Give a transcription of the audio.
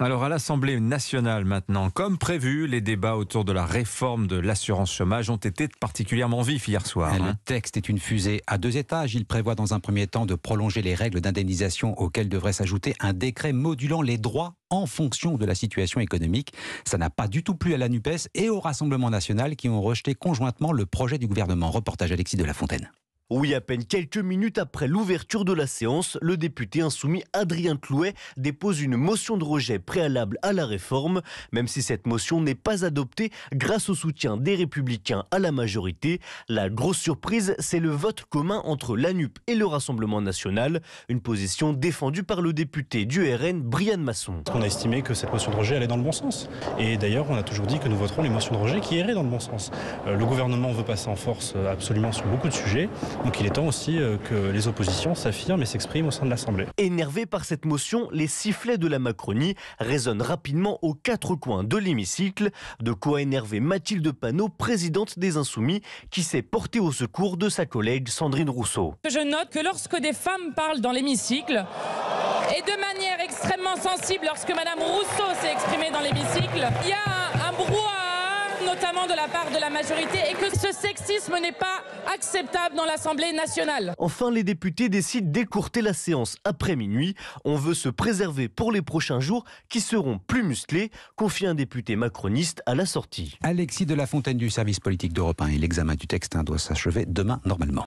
Alors à l'Assemblée nationale maintenant, comme prévu, les débats autour de la réforme de l'assurance chômage ont été particulièrement vifs hier soir. Le hein. texte est une fusée à deux étages. Il prévoit dans un premier temps de prolonger les règles d'indemnisation auxquelles devrait s'ajouter un décret modulant les droits en fonction de la situation économique. Ça n'a pas du tout plu à la NUPES et au Rassemblement national qui ont rejeté conjointement le projet du gouvernement. Reportage Alexis de la Fontaine. Oui, à peine quelques minutes après l'ouverture de la séance, le député insoumis Adrien Clouet dépose une motion de rejet préalable à la réforme, même si cette motion n'est pas adoptée grâce au soutien des républicains à la majorité. La grosse surprise, c'est le vote commun entre l'ANUP et le Rassemblement national, une position défendue par le député du RN Brian Masson. On a estimé que cette motion de rejet allait dans le bon sens. Et d'ailleurs, on a toujours dit que nous voterons les motions de rejet qui iraient dans le bon sens. Euh, le gouvernement veut passer en force euh, absolument sur beaucoup de sujets. Donc il est temps aussi euh, que les oppositions s'affirment et s'expriment au sein de l'Assemblée. Énervés par cette motion, les sifflets de la Macronie résonnent rapidement aux quatre coins de l'hémicycle. De quoi énerver Mathilde Panot, présidente des Insoumis, qui s'est portée au secours de sa collègue Sandrine Rousseau. Je note que lorsque des femmes parlent dans l'hémicycle, et de manière extrêmement sensible, lorsque Madame Rousseau s'est exprimée dans l'hémicycle, il y a un brouhaha notamment de la part de la majorité, et que ce sexisme n'est pas acceptable dans l'Assemblée nationale. Enfin, les députés décident d'écourter la séance après minuit. On veut se préserver pour les prochains jours qui seront plus musclés, confie un député macroniste à la sortie. Alexis de la Fontaine du service politique d'Europe 1 et l'examen du texte hein, doit s'achever demain normalement.